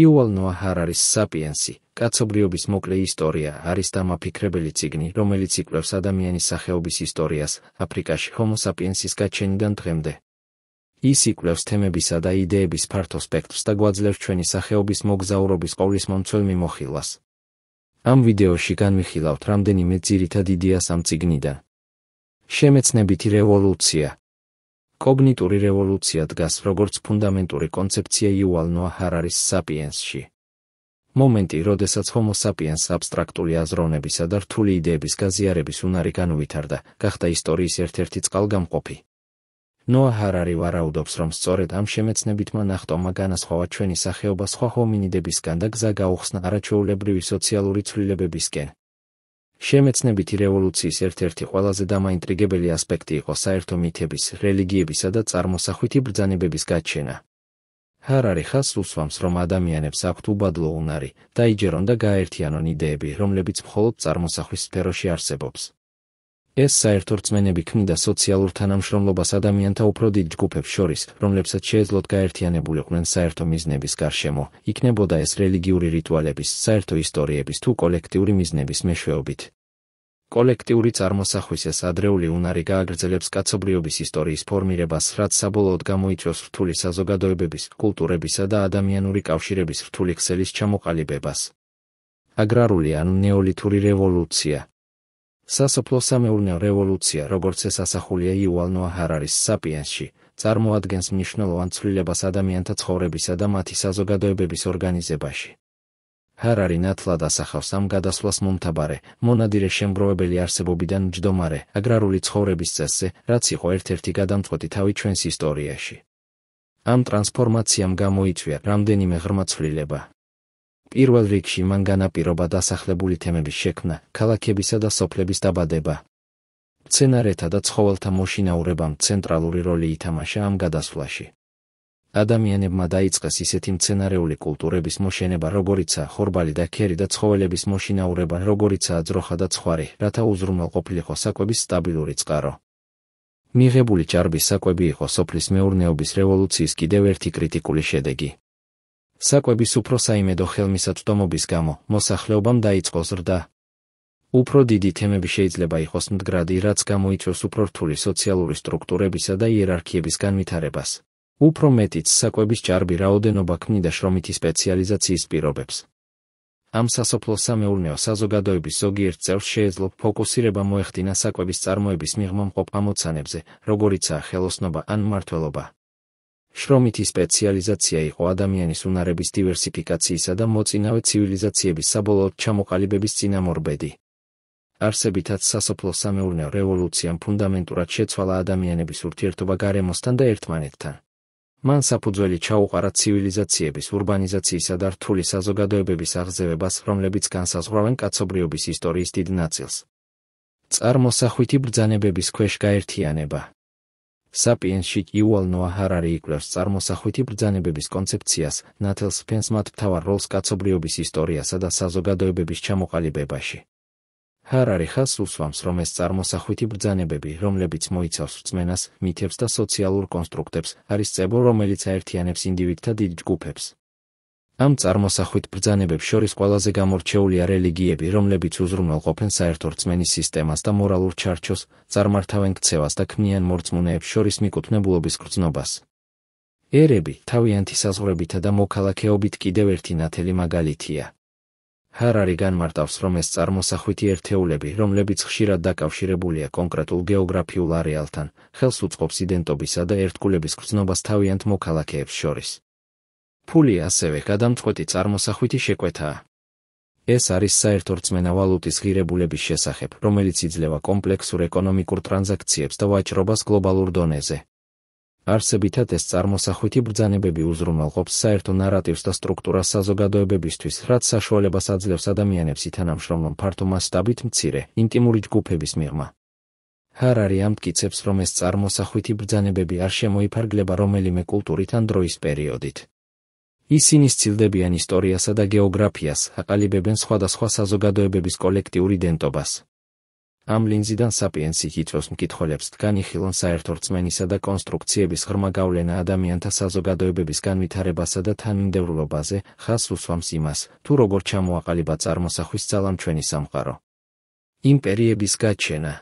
იუვალ ნოა ჰარარის საპიენსი კაცობრიობის მოკლე ისტორია არის დამაფიქრებელი ციგნი, რომელიც იკვლევს ადამიანის სახეობის ისტორიას აფრიკაში ჰომო საპიენსის გაჩენიდან დღემდე. ის იკვლევს თემებისა და იდეების ფართო სპექტრს და გვაძლევს ჩვენი სახეობის მოგზაურობის ყოვლის მომცველ მიმოხილვას. ამ ვიდეოში განვიხილავთ რამდენიმე ძირითად იდეას ამ ციგნიდან. შემეცნებითი რევოლუცია 1.0 კოგნიტური რევოლუცია დგას როგორც ფუნდამენტური კონცეფცია იუალ ნოა ჰარარის საპიენსში. მომენტი, როდესაც ჰომო საპიენს აბსტრაქტული აზროვნებისა და რთული იდეების გაზიარების უნარი განვითარდა, გახდა ისტორიის ერთ-ერთი წყალგამყოფი. ნოა ჰარარი ვარაუდობს, რომ სწორედ ამ შემეცნებითმა ნახტომა განასხვავა ჩვენი სახეობა სხვა ჰომინიდებისგან და გზა გაუხსნა არაჩვეულებრივი სოციალური ცვლილებებისკენ, შემეცნებითი რევოლუციის ერთ-ერთი ყველაზე დამაინტრიგებელი ასპექტი იყო საერთო მითების, რელიგიებისა და წარმოსახვითი ბრძანებების გაჩენა. ჰარარი ხას უსვამს, რომ ადამიანებს აქვთ უბადლო უნარი, დაიჯერონ და გაერთიანონ იდეები, რომლებიც მხოლოდ წარმოსახვის სფეროში არსებობს. ეს საერთო რწმენები ქმნიდა სოციალურ თანამშრომლობას ადამიანთა უფრო დიდ ჯგუფებს შორის, რომლებსაც შეეძლოთ გაერთიანებულიყვნენ საერთო მიზნების გარშემო. იქნებოდა ეს რელიგიური რიტუალების, საერთო ისტორიების თუ კოლექტიური მიზნების მეშვეობით. კოლექტიური წარმოსახვის ეს ადრეული უნარი გააგრძელებს კაცობრიობის ისტორიის ფორმირებას, რაც საბოლოოდ გამოიწვევს რთული საზოგადოებების, კულტურებისა და ადამიანური კავშირების რთული ქსელის ჩამოყალიბებას. აგრარული ან ნეოლითური რევოლუცია, სასოფლო სამეურნეო რევოლუცია, როგორც ეს ასახულია იუვალ ნოა ჰარარის საპიენსში, წარმოადგენს მნიშვნელოვან ცვლილებას ადამიანთა ცხოვრებისა და მათი საზოგადოებების ორგანიზებაში. ჰარარი ნათლად ასახავს ამ გადასვლას მომთაბარე, მონადირე შემგროვებელი არსებობიდან მჯდომარე, აგრარული ცხოვრების წესზე, რაც იყო ერთ-ერთი გადამწყვეტი თავი ჩვენს ისტორიაში. ამ ტრანსფორმაციამ გამოიწვია რამდენიმე ღრმა ცვლილება, პირველ რიგში მან განაპირობა დასახლებული თემების შექმნა, ქალაქებისა და სოფლების დაბადება. მცენარეთა და ცხოველთა მოშინაურებამ ცენტრალური როლი ითამაშა ამ გადასვლაში. ადამიანებმა დაიწყეს ისეთი მცენარეული კულტურების მოშენება, როგორიცაა ხორბალი და ქერი და ცხოველების მოშინაურება, როგორიცაა ძროხა და ცხვარი, რათა უზრუნველყოფილიყო საკვების სტაბილური წყარო. მიღებული ჯარბის საკვები იყო სოფლის მეურნეობის რევოლუციის კიდევ ერთი კრიტიკული შედეგი. საკვების უფრო საიმედო ხელმისაწვდომობის გამო მოსახლეობამ დაიწყო ზრდა. უფრო დიდი თემები შეიძლება იყოს მდგრადი, რაც გამოიწვევს უფრო რთული სოციალური სტრუქტურებისა და იერარქიების განვითარებას. უფრო მეტიც საკვების ჭარბი რაოდენობა ქმნიდა შრომითი სპეციალიზაციის პირობებს. ამ სასოფლო სამეურნეო საზოგადოების ზოგიერთ წევრს შეეძლო ფოკუსირება მოეხდინა საკვების წარმოების მიღმა მყოფ ამოცანებზე, როგორიცაა ხელოსნობა ან მართველობა. შრომითი სპეციალიზაცია იყო ადამიანის უნარების დივერსიფიკაციისა და მოწინავე ცივილიზაციების საბოლოოდ ჩამოყალიბების წინამორბედი. არსებითად სასოფლო სამეურნეო რევოლუციამ ფუნდამენტურად შეცვალა ადამიანების ურთიერთობა გარემოსთან და ერთმანეთთან. მან საფუძველი ჩაუყარა ცივილიზაციების ურბანიზაციისა და რთული საზოგადოებების აღზევებას, რომლებიც განსაზღვრავენ კაცობრიობის ისტორიის დიდ ნაწილს. წარმოსახვითი ბრძანებების ქვეშ გაერთიანება საპიენსში იუალ ნოა ჰარარი იკვლევს წარმოსახვითი ბრძანებების კონცეფციას ნათელ სპენსმათ მთავარ როლს კაცობრიობის ისტორიასა და საზოგადოებების ჩამოყალიბებაში. ჰარარი ხას უსვამს, რომ ეს წარმოსახვითი ბრძანებები, რომლებიც მოიცავს წმენას, მითებს და სოციალურ კონსტრუქტებს, არის წebo, რომელიც აერთიანებს ინდივიდთა დიდ ჯგუფებს. ამ წარმოსახვით ბრძანებებს შორის ყველაზე გამორჩეულია რელიგიები, რომლებიც უზრუნველყოფენ საერთო რწმენის სისტემას და მორალურ ჩარჩოს, წარმართავენ ქცევას და ქმნიან მორწმუნეებს შორის მიკუთვნებულობის გრძნობას. ერები თავიანთი საზღვრებითა და მოქალაქეობით კიდევ ერთი ნათელი მაგალითია. ჰარარი განმარტავს, რომ ეს წარმოსახვითი ერთეულები, რომლებიც ხშირად დაკავშირებულია კონკრეტულ გეოგრაფიულ არეალთან, ხელს უწყობს იდენტობისა და ერთგულების გრძნობას თავიანთ მოქალაქეებს შორის. ფული ასევე გადამწყვეტი წარმოსახვითი შეკვეთა. ეს არის საერთო რწმენა ვალუტის ღირებულების შესახებ, რომელიც იძლევა კომპლექსურ ეკონომიკურ ტრანზაქციებს და ვაჭრობას გლობალურ დონეზე. არსებითად ეს წარმოსახვითი ბრძანებები უზრუნველყოფს საერთო ნარატივს და სტრუქტურას საზოგადოებებისთვის, რაც საშუალებას აძლევს ადამიანებს ითანამშრომლონ ფართო მასშტაბით მცირე, ინტიმური ჯგუფების მიღმა. ჰარარი ამტკიცებს, რომ ეს წარმოსახვითი ბრძანებები არ შემოიფარგლება რომელიმე კულტურით ან დროის პერიოდით. ისინი სწილდებიან ისტორიასა და გეოგრაფიას, აყალიბებენ სხვადასხვა საზოგადოებების კოლექტიურ იდენტობას. ამ ლინზიდან საპიენსი ჰიტოს მკითხველებს განიხილონ საერთო რწმენისა და კონსტრუქციების ღრმა გავლენა ადამიანთა საზოგადოებების განვითარებასა და თანმიმდევრობაზე, ხას უსვამს იმას, თუ როგორ ჩამოაყალიბა წარმოსახვის ძალამ ჩვენი სამყარო. იმპერიების გაჩენა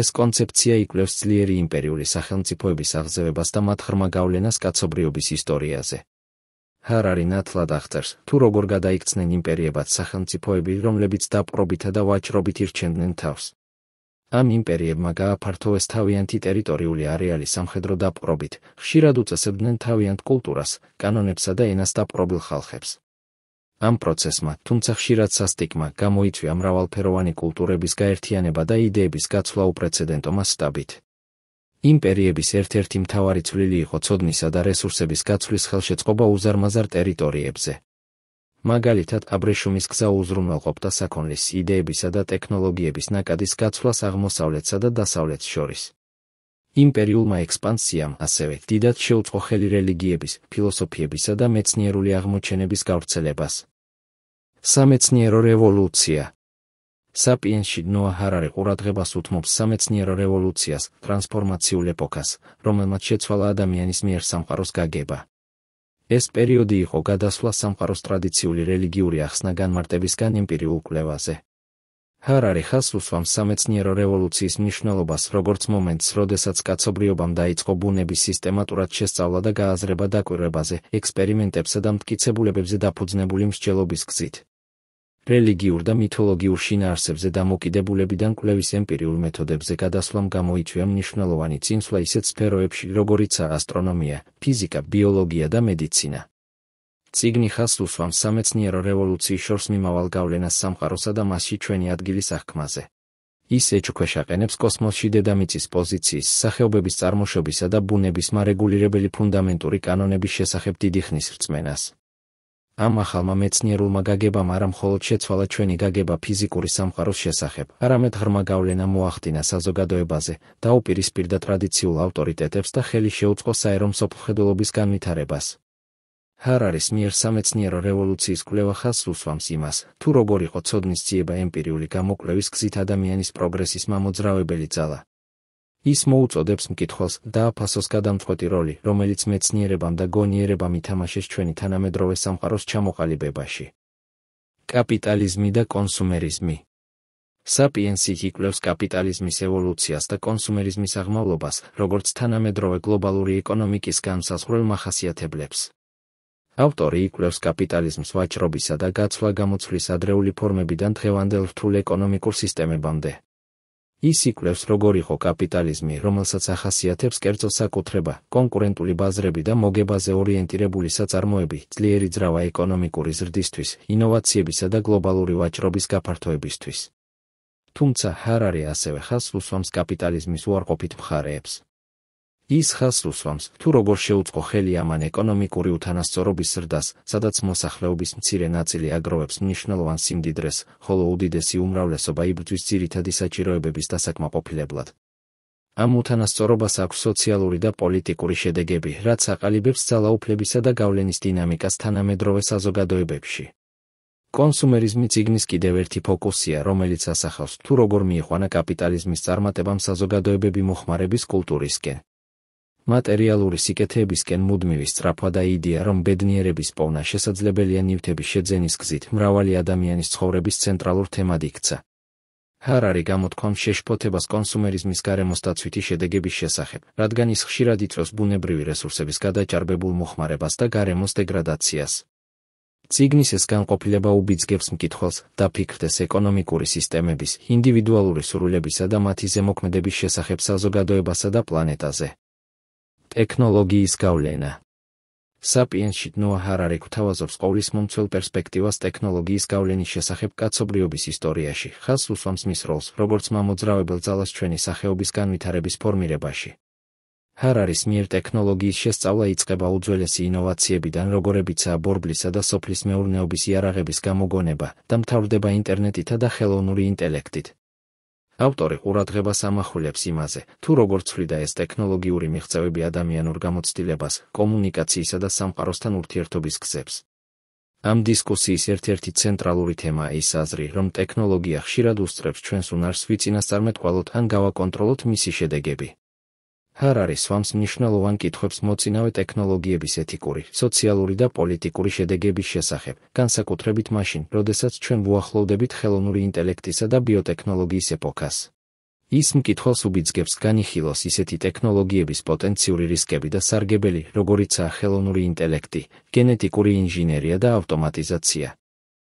ეს კონცეფცია იკვლევს ძლიერი იმპერიული სახელმწიფოების აღზევებას და მათ ღრმა გავლენას კაცობრიობის ისტორიაზე. ჰარარი ნათლად აღწერს თუ როგორ გადაიქცნენ იმპერიებად სახელმწიფოები რომლებიც დაპყრობითა და ვაჭრობით ირჩენდნენ თავს ამ იმპერიებმა გააფართოვეს თავიანთი ტერიტორიული არეალი სამხედრო დაპყრობით ხშირად უწესებდნენ თავიანთ კულტურას კანონებსა და ენას დაპყრობილ ხალხებს ამ პროცესმა თუმცა ხშირად სასტიგმა გამოიწვია მრავალფეროვანი კულტურების გაერთიანება და იდეების გაცვლა უპრეცედენტო მასშტაბით იმპერიების ერთ-ერთი მთავარი წვლილი იყო ცოდნისა და რესურსების გაცვლის ხელშეწყობა უზარმაზარ ტერიტორიებზე. მაგალითად, აბრეშუმის გზა უზრუნველყოფდა საქონლის, იდეებისა და ტექნოლოგიების ნაკადის გაცვლას აღმოსავლეთსა და დასავლეთს შორის. იმპერიულმა ექსპანსიამ ასევე დიდად შეუწყო ხელი რელიგიების, ფილოსოფიებისა და მეცნიერული აღმოჩენების გავრცელებას. სამეცნიერო რევოლუცია საპიენში ნოა ჰარარი ყურადღებას უთმობს სამეცნიერო რევოლუციას, ტრანსფორმაციულ ეპოქას, რომელმაც შეცვალა ადამიანის მიერ სამყაროს გაგება. ეს პერიოდი იყო გადასვლა სამყაროს ტრადიციული რელიგიური ახსნაგან მარტებისგან იმპერიულ კლევაზე. ჰარარი ხას უსვამს სამეცნიერო რევოლუციის მნიშვნელობას, როგორც მომენტს, როდესაც კაცობრიობამ დაიწყო ბუნების სისტემატურად შესწავლა და გააზრება დაკვირვებაზე, ექსპერიმენტებსა და მტკიცებულებებზე დაფუძნებული მსჯელობის გზით. რელიგიურ და მითოლოგიურ შინაარსებზე დამოკიდებულებიდან კვლევის ემპირიულ მეთოდებზე გადასვლამ გამოიწვია მნიშვნელოვანი წინსვლა ისეთ სფეროებში, როგორიცაა ასტრონომია, ფიზიკა, ბიოლოგია და მედიცინა. ციგნი ხას უსვამს სამეცნიერო რევოლუციის შორს მიმავალ გავლენას სამყაროსა და მასში ჩვენი ადგილის აღქმაზე. ის ეჩქვეშ აყენებს კოსმოსში დედამიწის პოზიციის, სახეობების წარმოშობისა და ბუნებისმა რეგულირებელი ფუნდამენტური კანონების შესახებ დიდი ხნის რწმენას. ამ ახალმა მეცნიერულმა გაგებამ არა მხოლოდ შეცვალა ჩვენი გაგება ფიზიკური სამყაროს შესახებ, არამედ ღრმა გავლენა მოახდინა საზოგადოებაზე და უპირისპირდა ტრადიციულ ავტორიტეტებს და ხელი შეუწყო საერო მსოფლმხედველობის განვითარებას. ჰარარის მიერ სამეცნიერო რევოლუციის კვლევა ხაზს უსვამს იმას, თუ როგორ იყო ცოდნის ძიება ემპირიული გამოკვლევის გზით ადამიანის პროგრესის მამოძრავებელი ძალა. ის მოუწოდებს მკითხველს დააფასოს გადამწყვეტი როლი, რომელიც მეცნიერებამ და გონიერებამ ითამაშეს ჩვენი თანამედროვე სამყაროს ჩამოყალიბებაში. კაპიტალიზმი და კონსუმერიზმი Sapiensi kiklevs kapitalizmis evolutsias da konsumerizmis aghmavlobas, rogorc tanamedrove globaluri ekonomikis gamsasqvel makhasiatebleps. Avtori iklevs kapitalizms vachrobisa da gatsla gamotsvlis adreuli formebidan dghevandel rtul ekonomikur sistemebande, ის იკვლევს როგორ იყო კაპიტალიზმი, რომელსაც ახასიათებს კერძო საკუთრება, კონკურენტული ბაზრები და მოგებაზე ორიენტირებული საწარმოები, ძლიერი ძრავა ეკონომიკური ზრდისთვის, ინოვაციებისა და გლობალური ვაჭრობის გაფართოებისთვის. თუმცა ჰარარი ასევე ხას უსვამს კაპიტალიზმის უარყოფით მხარეებს. ის ხელს უსვამს თუ როგორ შეუწყო ხელი ამან ეკონომიკური უთანასწორობის ზრდას, სადაც მოსახლეობის მცირე ნაწილი აგროვებს მნიშვნელოვან სიმდიდრეს, ხოლო უდიდესი უმრავლესობა იბრძვის ძირითადი საჭიროებების დასაკმაყოფილებლად. ამ უთანასწორობას აქვს სოციალური და პოლიტიკური შედეგები, რაც აყალიბებს ძალაუფლებისა და გავლენის დინამიკას თანამედროვე საზოგადოებებში. კონსუმერიზმი ციგნის კიდევ ერთი ფოკუსია, რომელიც ასახავს თუ როგორ მიიყვანა კაპიტალიზმის წარმატებამ საზოგადოებები მოხმარების კულტურისკენ. მატერიალური სიკეთეებისკენ მუდმივი სწრაფვადა იდეა, რომ ბედნიერების პოვნა შესაძლებელია ნივთების შეძენის გზით, მრავალი ადამიანის ცხოვრების ცენტრალურ თემად იქცა. ჰარარი გამოთქვამ შეშფოთებას კონსუმერიზმის გარემოსდაცვითი შედეგების შესახებ, რადგან ის ხშირად იწვევს ბუნებრივი რესურსების გადაჭარბებულ მოხმარებას და გარემოს დეგრადაციას. ციგნის ეს განყოფილება უბიძგებს მკითხველს და ფიქრდეს ეკონომიკური სისტემების, ინდივიდუალური სრულებისა და მათი ზემოქმედების შესახებ საზოგადოებასა და პლანეტაზე. ტექნოლოგიის გავლენა საპიენსში ნოა ჰარარი გვთავაზობს ყოვლის მომცველ პერსპექტივას ტექნოლოგიის გავლენის შესახებ კაცობრიობის ისტორიაში ხალხს უსვამს მის როლს როგორც მამოძრავებელ ძალას ჩვენი სახეობის განვითარების ფორმირებაში ჰარარის მიერ ტექნოლოგიის შესწავლა იწყება უძველესი ინოვაციებიდან როგორებიცაა ბორბლისა და სოფლის მეურნეობის იარაღების გამოგონება და მთავრდება ინტერნეტითა და ხელოვნური ინტელექტით ავტორი ყურადღებას ამახვილებს იმაზე, თუ როგორ ცვლიდა ეს ტექნოლოგიური მიღწევები ადამიანურ გამოცდილებას, კომუნიკაციისა და სამყაროსთან ურთიერთობის გზებს. ამ დისკუსიის ერთ-ერთი ცენტრალური თემაა ის აზრი, რომ ტექნოლოგია ხშირად უსწრებს ჩვენს უნარს ვიცინასწარმეტყველოთ ან გავაკონტროლოთ მისი შედეგები. ჰარარი სვამს მნიშვნელოვან კითხვებს მოწინავე ტექნოლოგიების ეთიკური, სოციალური და პოლიტიკური შედეგების შესახებ, განსაკუთრებით მაშინ, როდესაც ჩვენ ვუახლოვდებით ხელოვნური ინტელექტისა და ბიოტექნოლოგიის ეპოქას. ის მკითხველს უბიძგებს განიხილოს ისეთი ტექნოლოგიების პოტენციური რისკები და სარგებელი, როგორიცაა ხელოვნური ინტელექტი, გენეტიკური ინჟინერია და ავტომატიზაცია.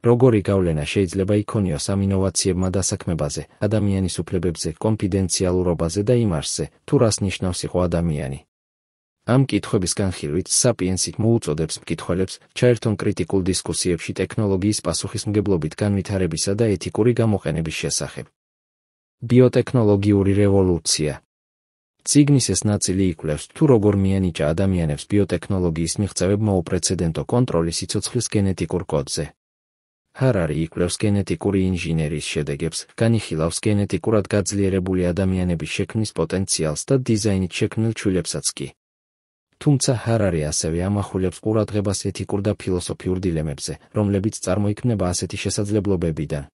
როგორი გავლენა შეიძლება იქონიოს ამ ინოვაციებმა დასაქმებაზე, ადამიანის უფლებებზე, კონფიდენციალურობაზე და იმარზე, თუ რას ნიშნავს იყო ადამიანი. ამ კითხების განხილვით საპიენსით მოუწოდებს მკითხველებს ჩაერთონ კრიტიკულ დისკუსიებში ტექნოლოგიის პასუხისმგებლობით განვითარებისა და ეთიკური გამოყენების შესახებ. ბიოტექნოლოგიური რევოლუცია ციგნის ეს ნაწილი იკვლევს, თუ როგორ მიენიჭა ადამიანებს ბიოტექნოლოგიის მიღწევებმა უპრეცედენტო კონტროლი სიცოცხლის გენეტიკურ კოდზე. ჰარარი იკვლევს გენეტიკური ინჟინერიის შედეგებს, განიხილავს გენეტიკურად გაძლიერებული ადამიანების შექმნის პოტენციალს და დიზაინით შექმნილ ჩვილებსაც კი. თუმცა ჰარარი ასევე ამახვილებს ყურადღებას ეთიკურ და ფილოსოფიურ დილემებზე, რომლებიც წარმოიქმნება ასეთი შესაძლებლობებიდან.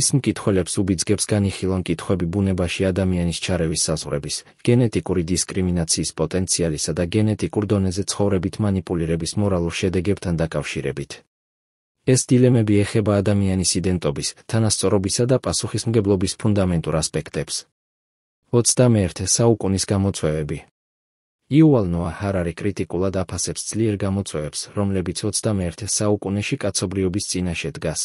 ის მკითხველებს უბიძგებს განიხილონ კითხვები ბუნებაში ადამიანის ჩარევის საზღვრების, გენეტიკური დისკრიმინაციის პოტენციალისა და გენეტიკურ დონეზე ცხოვრებით მანიპულირების მორალურ შედეგებთან დაკავშირებით. ეს დილემები ეხება ადამიანის იდენტობის, თანასწორობისა და პასუხისმგებლობის ფუნდამენტურ ასპექტებს. 21 საუკუნის გამოწვევები. იუვალ ნოა ჰარარი კრიტიკულად აფასებს ძლიერ გამოწვევებს, რომლებიც 21 საუკუნეში კაცობრიობის წინაშე დგას.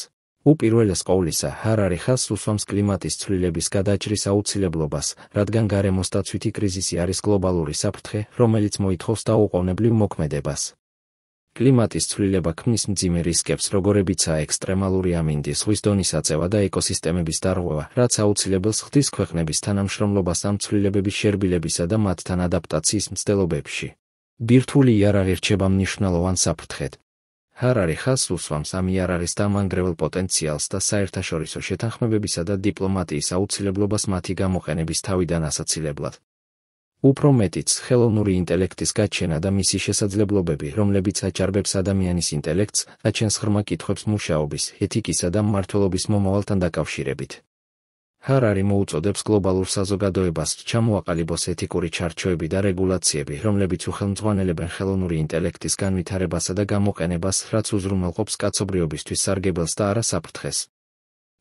უპირველეს ყოვლისა, ჰარარი ხას უსვამს კლიმატის ცვლილების გადაჭრის აუცილებლობას, რადგან გარემოს დაცვითი კრიზისი არის გლობალური საფრთხე, რომელიც მოითხოვს დაუყოვნებლივ მოქმედებას. 22 კლიმატის ცვლილება ქმნის მძიმე რისკებს, როგორებიცაა ექსტრემალური ამინდის ზღვის დონის აწევა და ეკოსისტემების დარღვევა, რაც აუცილებელს ხდის ქვეყნების თანამშრომლობას ამ ცვლილებების შერბილებისა და მათთან ადაპტაციის მცდელობებში. ბირთული იარაღი რჩება მნიშვნელოვან საფრთხედ. ჰარარი ხას უსვამს ამ იარაღის დამანგრეველ პოტენციალს და საერთაშორისო შეთანხმებებისა და დიპლომატიის აუცილებლობას მათი გამოყენების თავიდან ასაცილებლად. უფრო მეტიც, ხელოვნური ინტელექტის გაჩენა და მისი შესაძლებლობები, რომლებიც აჭარბებს ადამიანის ინტელექტს, აჩენს ღრმა კითხვებს მუშაობის, ეთიკისა და მართლობის მომავალთან დაკავშირებით. ჰარარი მოუწოდებს გლობალურ საზოგადოებას ჩამოაყალიბოს ეთიკური ჩარჩოები და რეგულაციები, რომლებიც უხელმძღვანელებენ ხელოვნური ინტელექტის განვითარებასა და გამოყენებას, რაც უზრუნველყოფს კაცობრიობისთვის სარგებელს და არა საფრთხეს.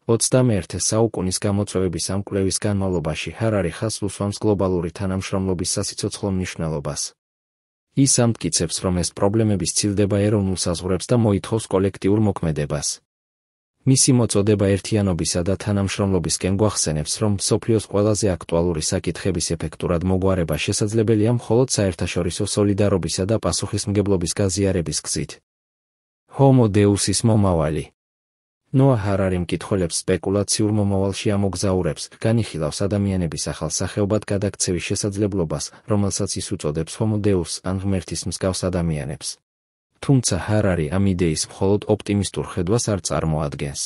21-ე საუკუნის გამოწვევების ამკვლევის განმავლობაში ჰარარი ხასლუსვამს გლობალური თანამშრომლობის სასიცოცხლო მნიშვნელობას. ის ამტკიცებს, რომ ეს პრობლემები სცილდება ეროვნულ საზღვრებს და მოითხოვს კოლექტიურ მოქმედებას. მისი მოწოდება ერთიანობისა და თანამშრომლობისკენ გვახსენებს, რომ სოფლიოს ყველაზე აქტუალური საკითხების ეფექტურად მოგვარება შესაძლებელია მხოლოდ საერთაშორისო სოლიდარობისა და პასუხისმგებლობის გაზიარების გზით. ჰომო დეუსის მომავალი ნოა ჰარარი მკითხველებს სპეკულაციურ მომავალში ამოგზაურებს, განიხილავს ადამიანების ახალ სახეობად გადაქცევის შესაძლებლობას, რომელსაც ის უწოდებს ჰომო დეუს ან ღმერთის მსგავს ადამიანებს. თუმცა ჰარარი ამ იდეის მხოლოდ ოპტიმი スト ურ ხედვას არ წარმოადგენს.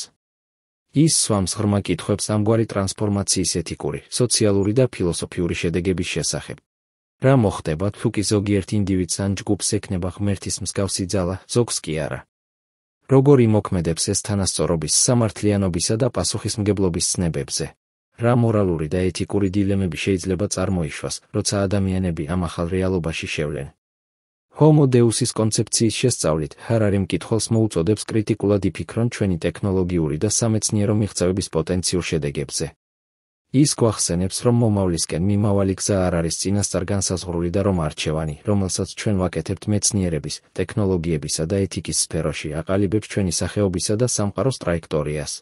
ის სვამს ღრმა კითხვებს ამგვარი ტრანსფორმაციის ეთიკური, სოციალური და ფილოსოფიური შედეგების შესახებ. რა მოხდება თუ კი ზოგიერთ ინდივიდს ან ჯგუფს ექნება ღმერთის მსგავსი ძალა, ზოგს კი არა. როგორი მოქმედებს ეს თანასწორობის სამართლიანობისა და პასუხისმგებლობის ცნებებზე. რა მორალური და ეთიკური დილემები შეიძლება წარმოიშვას, როცა ადამიანები ამ ახალ რეალობაში შევლენ. Homo Deus-ის კონცეფციის შესწავლით, Harari მკითხველს მოუწოდებს კრიტიკულად იფიქრონ ჩვენი ტექნოლოგიური და სამეცნიერო მიღწევების პოტენციურ შედეგებზე. ის გვახსენებს, რომ მომავლისკენ მიმავალი გზა არ არის წინასწარ განსაზღვრული და რომ არჩევანი, რომელსაც ჩვენ ვაკეთებთ მეცნიერების, ტექნოლოგიებისა და ეთიკის სფეროში, აყალიბებს ჩვენი სახეობისა და სამყაროს ტრაექტორიას.